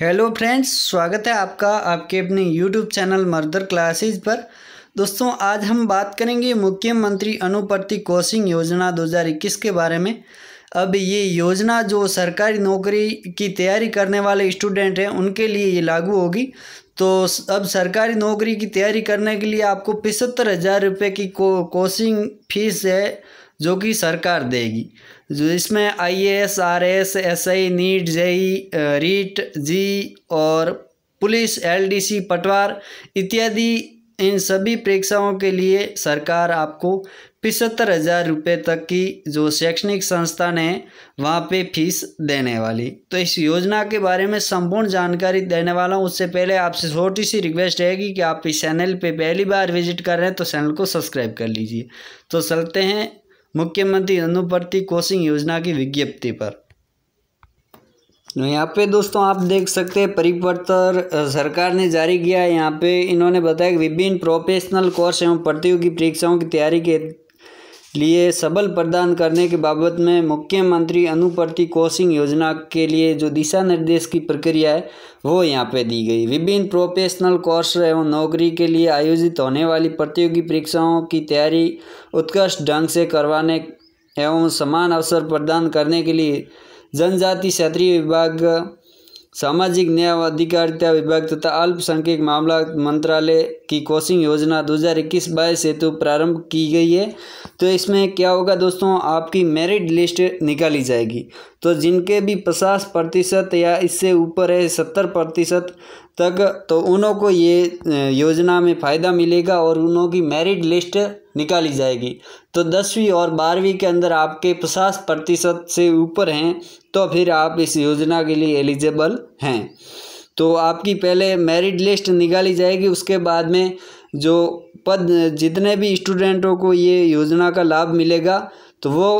hello friends स्वागत है आपका आपके अपने यूट्यूब चैनल मर्दर क्लासेस पर दोस्तों आज हम बात करेंगे मुख्यमंत्री अनुपर्ति कोचिंग योजना 2021 के बारे में अब ये योजना जो सरकारी नौकरी की तैयारी करने वाले स्टूडेंट हैं उनके लिए ये लागू होगी तो अब सरकारी नौकरी की तैयारी करने के लिए आपको पिछहत्तर हज़ार रुपये की को कोचिंग फीस है जो कि सरकार देगी जिसमें I S R S S I NEET JEE REET जी और पुलिस एलडीसी पटवार इत्यादि इन सभी परीक्षाओं के लिए सरकार आपको पिछहत्तर हज़ार रुपये तक की जो शैक्षणिक संस्थान है वहाँ पे फीस देने वाली तो इस योजना के बारे में संपूर्ण जानकारी देने वाला हूँ उससे पहले आपसे छोटी सी रिक्वेस्ट रहेगी कि आप इस चैनल पे पहली बार विजिट कर रहे हैं तो चैनल को सब्सक्राइब कर लीजिए तो चलते हैं मुख्यमंत्री अनुपर्ति कोचिंग योजना की विज्ञप्ति पर तो यहाँ पे दोस्तों आप देख सकते हैं परिपत्र सरकार ने जारी किया है यहाँ पे इन्होंने बताया कि विभिन्न प्रोफेशनल कोर्स एवं प्रतियोगी परीक्षाओं की तैयारी के लिए सबल प्रदान करने के बाबत में मुख्यमंत्री अनुपर्ति कोचिंग योजना के लिए जो दिशा निर्देश की प्रक्रिया है वो यहाँ पे दी गई विभिन्न प्रोफेशनल कोर्स एवं नौकरी के लिए आयोजित होने वाली प्रतियोगी परीक्षाओं की तैयारी उत्कृष्ट ढंग से करवाने एवं समान अवसर प्रदान करने के लिए जनजाति क्षेत्रीय विभाग सामाजिक न्याय व अधिकारिता विभाग तथा अल्पसंख्यक मामला मंत्रालय की कोचिंग योजना 2021 बाईस हेतु प्रारंभ की गई है तो इसमें क्या होगा दोस्तों आपकी मेरिट लिस्ट निकाली जाएगी तो जिनके भी पचास प्रतिशत या इससे ऊपर है सत्तर प्रतिशत तक तो उनों को ये योजना में फ़ायदा मिलेगा और उनों की मेरिट लिस्ट निकाली जाएगी तो दसवीं और बारहवीं के अंदर आपके पचास प्रतिशत से ऊपर हैं तो फिर आप इस योजना के लिए एलिजिबल हैं तो आपकी पहले मेरिट लिस्ट निकाली जाएगी उसके बाद में जो पद जितने भी स्टूडेंटों को ये योजना का लाभ मिलेगा तो वो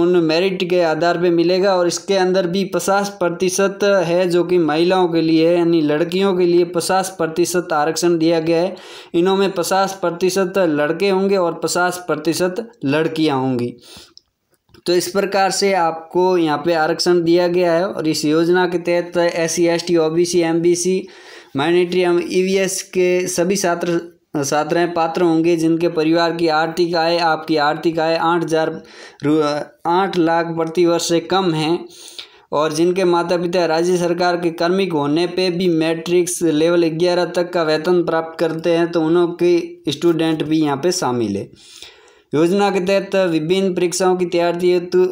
उन मेरिट के आधार पे मिलेगा और इसके अंदर भी पचास प्रतिशत है जो कि महिलाओं के लिए यानी लड़कियों के लिए पचास प्रतिशत आरक्षण दिया गया है इनों में पचास प्रतिशत लड़के होंगे और पचास प्रतिशत लड़कियाँ होंगी तो इस प्रकार से आपको यहाँ पे आरक्षण दिया गया है और इस योजना के तहत S C S T O B C M B C minority एवं ई वी एस के सभी छात्र छात्राएँ पात्र होंगे जिनके परिवार की आर्थिक आय आपकी आर्थिक आय आठ हज़ार आठ लाख प्रतिवर्ष से कम है और जिनके माता पिता राज्य सरकार के कर्मिक होने पे भी मैट्रिक्स लेवल ग्यारह तक का वेतन प्राप्त करते हैं तो उनके स्टूडेंट भी यहाँ पे शामिल है योजना के तहत विभिन्न परीक्षाओं की तैयारी हेतु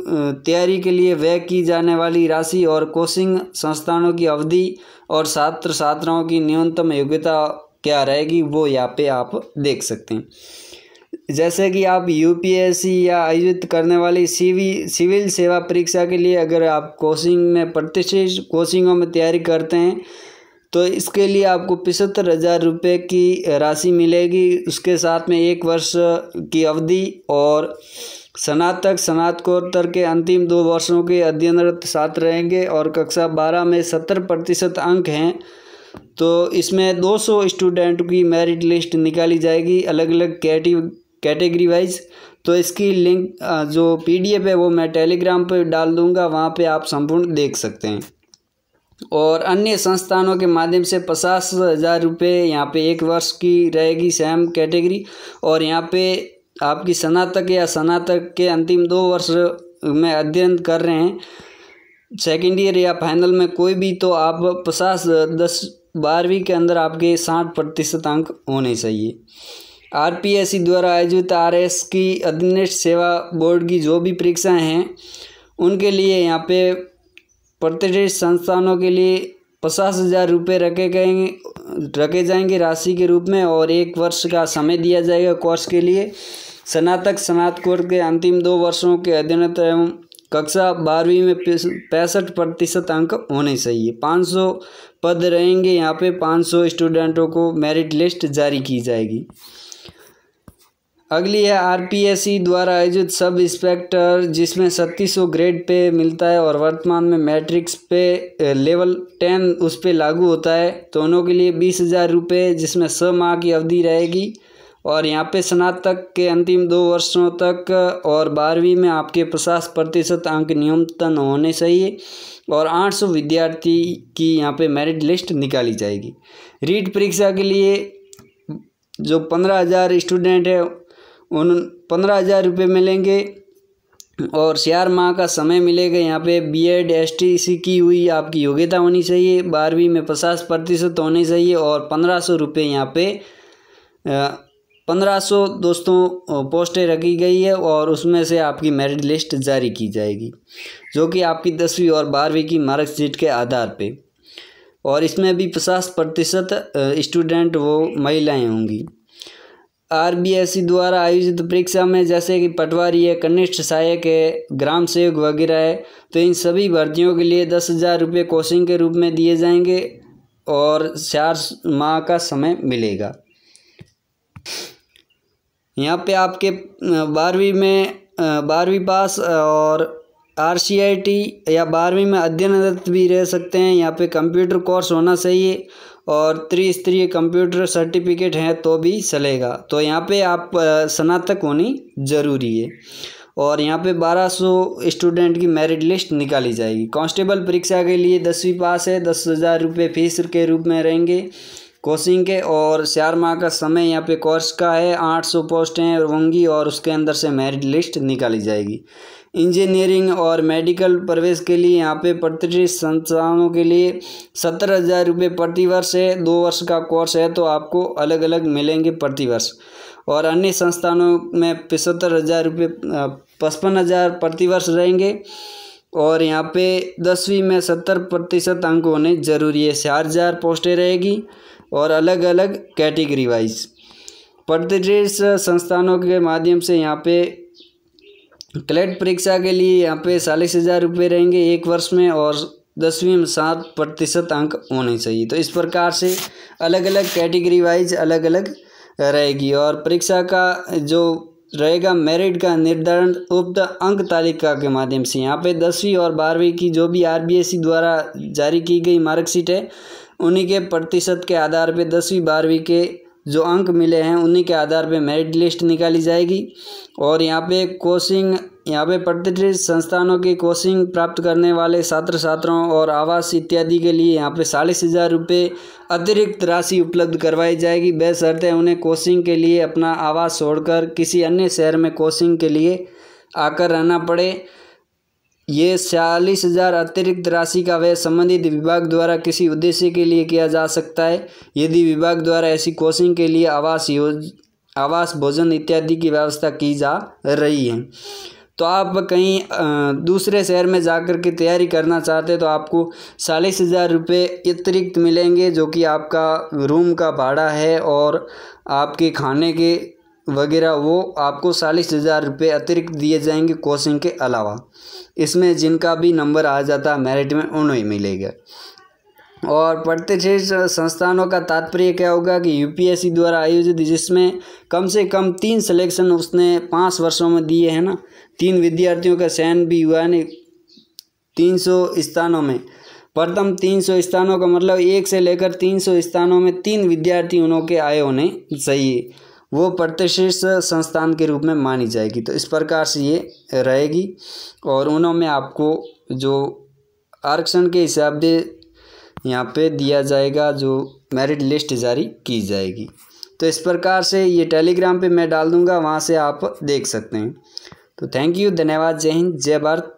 तैयारी के लिए व्यय की जाने वाली राशि और कोचिंग संस्थानों की अवधि और छात्र छात्राओं की न्यूनतम योग्यता क्या रहेगी वो यहाँ पे आप देख सकते हैं जैसे कि आप यूपीएससी या आयोजित करने वाली सीवी सिविल सेवा परीक्षा के लिए अगर आप कोचिंग में प्रतिष्ठित कोचिंगों में तैयारी करते हैं तो इसके लिए आपको पिछहत्तर हज़ार रुपये की राशि मिलेगी उसके साथ में एक वर्ष की अवधि और स्नातक स्नातकोत्तर के अंतिम दो वर्षों के अध्ययनरत साथ रहेंगे और कक्षा बारह में सत्तर प्रतिशत अंक हैं तो इसमें 200 स्टूडेंट की मेरिट लिस्ट निकाली जाएगी अलग अलग कैटी कैटेगरी वाइज तो इसकी लिंक जो पीडीएफ है वो मैं टेलीग्राम पर डाल दूंगा वहाँ पे आप संपूर्ण देख सकते हैं और अन्य संस्थानों के माध्यम से पचास हज़ार रुपये यहाँ पे एक वर्ष की रहेगी सेम कैटेगरी और यहाँ पे आपकी स्नातक या स्नातक के अंतिम दो वर्ष में अध्ययन कर रहे हैं सेकेंड ईयर या फाइनल में कोई भी तो आप पचास दस बारहवीं के अंदर आपके साठ प्रतिशत अंक होने चाहिए आर द्वारा आयोजित आर की अधीनस्थ सेवा बोर्ड की जो भी परीक्षाएं हैं उनके लिए यहाँ पे प्रतिष्ठित संस्थानों के लिए पचास हज़ार रुपये रखे गए रखे जाएंगे राशि के रूप में और एक वर्ष का समय दिया जाएगा कोर्स के लिए स्नातक स्नातकोर के अंतिम दो वर्षों के अध्ययनतर एवं कक्षा बारहवीं में पैंसठ प्रतिशत अंक होने चाहिए 500 पद रहेंगे यहाँ पे 500 स्टूडेंटों को मेरिट लिस्ट जारी की जाएगी अगली है आरपीएससी द्वारा आयोजित सब इंस्पेक्टर जिसमें छत्तीस ग्रेड पे मिलता है और वर्तमान में मैट्रिक्स पे लेवल टेन उस पर लागू होता है दोनों तो के लिए बीस हज़ार रुपये जिसमें छः माह की अवधि रहेगी और यहाँ पे स्नातक के अंतिम दो वर्षों तक और बारहवीं में आपके पचास प्रतिशत अंक न्यूनतम होने चाहिए और 800 विद्यार्थी की यहाँ पे मेरिट लिस्ट निकाली जाएगी रीट परीक्षा के लिए जो पंद्रह हज़ार स्टूडेंट है उन पंद्रह हज़ार रुपये मिलेंगे और चार माह का समय मिलेगा यहाँ पे बीएड एसटीसी की हुई आपकी योग्यता होनी चाहिए बारहवीं में पचास प्रतिशत होने चाहिए और पंद्रह सौ रुपये यहाँ पे पंद्रह सौ दोस्तों पोस्टें रखी गई है और उसमें से आपकी मेरिट लिस्ट जारी की जाएगी जो कि आपकी दसवीं और बारहवीं की मार्कशीट के आधार पे और इसमें भी पचास प्रतिशत स्टूडेंट वो महिलाएं होंगी आर बी एस सी द्वारा आयोजित परीक्षा में जैसे कि पटवारी है कनिष्ठ सहायक है ग्राम सेवक वगैरह है तो इन सभी भर्तियों के लिए दस हज़ार रुपये कोचिंग के रूप में दिए जाएंगे और चार माह का समय मिलेगा यहाँ पे आपके बारहवीं में बारहवीं पास और आर सी आई टी या बारहवीं में अध्ययनरत भी रह सकते हैं यहाँ पे कंप्यूटर कोर्स होना चाहिए और त्रिस्तरीय कंप्यूटर सर्टिफिकेट है तो भी चलेगा तो यहाँ पे आप स्नातक होनी ज़रूरी है और यहाँ पे 1200 स्टूडेंट की मेरिट लिस्ट निकाली जाएगी कांस्टेबल परीक्षा के लिए दसवीं पास है दस हज़ार रुपये फीस के रूप में रहेंगे कोचिंग के और चार माह का समय यहाँ पे कोर्स का है आठ सौ पोस्टें होंगी और उसके अंदर से मेरिट लिस्ट निकाली जाएगी इंजीनियरिंग और मेडिकल प्रवेश के लिए यहाँ पे प्रतिष्ठित संस्थानों के लिए सत्तर हज़ार रुपये प्रतिवर्ष है दो वर्ष का कोर्स है तो आपको अलग अलग मिलेंगे प्रतिवर्ष और अन्य संस्थानों में पचहत्तर हज़ार रुपये पचपन हज़ार प्रतिवर्ष रहेंगे और यहाँ पे दसवीं में सत्तर प्रतिशत अंक होने जरूरी है चार हज़ार पोस्टें रहेगी और अलग अलग कैटेगरी वाइज प्रतिष्ठित संस्थानों के माध्यम से यहाँ पे क्लेट परीक्षा के लिए यहाँ पे चालीस हज़ार रुपये रहेंगे एक वर्ष में और दसवीं में सात प्रतिशत अंक होने चाहिए तो इस प्रकार से अलग अलग कैटेगरी वाइज अलग अलग रहेगी और परीक्षा का जो रहेगा मेरिट का निर्धारण उक्त अंक तालिका के माध्यम से यहाँ पे दसवीं और बारहवीं की जो भी आरबीएसई e द्वारा जारी की गई मार्कशीट है उन्हीं के प्रतिशत के आधार पर दसवीं बारहवीं के जो अंक मिले हैं उन्हीं के आधार पर मेरिट लिस्ट निकाली जाएगी और यहाँ पे कोचिंग यहाँ पे प्रतिष्ठित संस्थानों की कोचिंग प्राप्त करने वाले छात्र छात्राओं और आवास इत्यादि के लिए यहाँ पे चालीस हज़ार रुपये अतिरिक्त राशि उपलब्ध करवाई जाएगी बेसरते उन्हें कोचिंग के लिए अपना आवास छोड़कर किसी अन्य शहर में कोचिंग के लिए आकर रहना पड़े ये छियालीस हजार अतिरिक्त राशि का व्यय संबंधित विभाग द्वारा किसी उद्देश्य के लिए किया जा सकता है यदि विभाग द्वारा ऐसी कोचिंग के लिए आवास योज आवास भोजन इत्यादि की व्यवस्था की जा रही है तो आप कहीं दूसरे शहर में जाकर के तैयारी करना चाहते हैं तो आपको चालीस हज़ार रुपये अतिरिक्त मिलेंगे जो कि आपका रूम का भाड़ा है और आपके खाने के वगैरह वो आपको चालीस हज़ार रुपये अतिरिक्त दिए जाएंगे कोचिंग के अलावा इसमें जिनका भी नंबर आ जाता है मेरिट में उन्हें मिलेगा और पढ़ते संस्थानों का तात्पर्य क्या होगा कि यूपीएससी द्वारा आयोजित जिसमें कम से कम तीन सिलेक्शन उसने पाँच वर्षों में दिए हैं ना तीन विद्यार्थियों का चयन भी हुआ है तीन सौ स्थानों में प्रथम तीन सौ स्थानों का मतलब एक से लेकर तीन सौ स्थानों में तीन विद्यार्थी उन्हों के आए होने चाहिए वो प्रतिष्ठित संस्थान के रूप में मानी जाएगी तो इस प्रकार से ये रहेगी और उन्होंने आपको जो आरक्षण के हिसाब से यहाँ पे दिया जाएगा जो मेरिट लिस्ट जारी की जाएगी तो इस प्रकार से ये टेलीग्राम पे मैं डाल दूँगा वहाँ से आप देख सकते हैं तो थैंक यू धन्यवाद जय हिंद जय भारत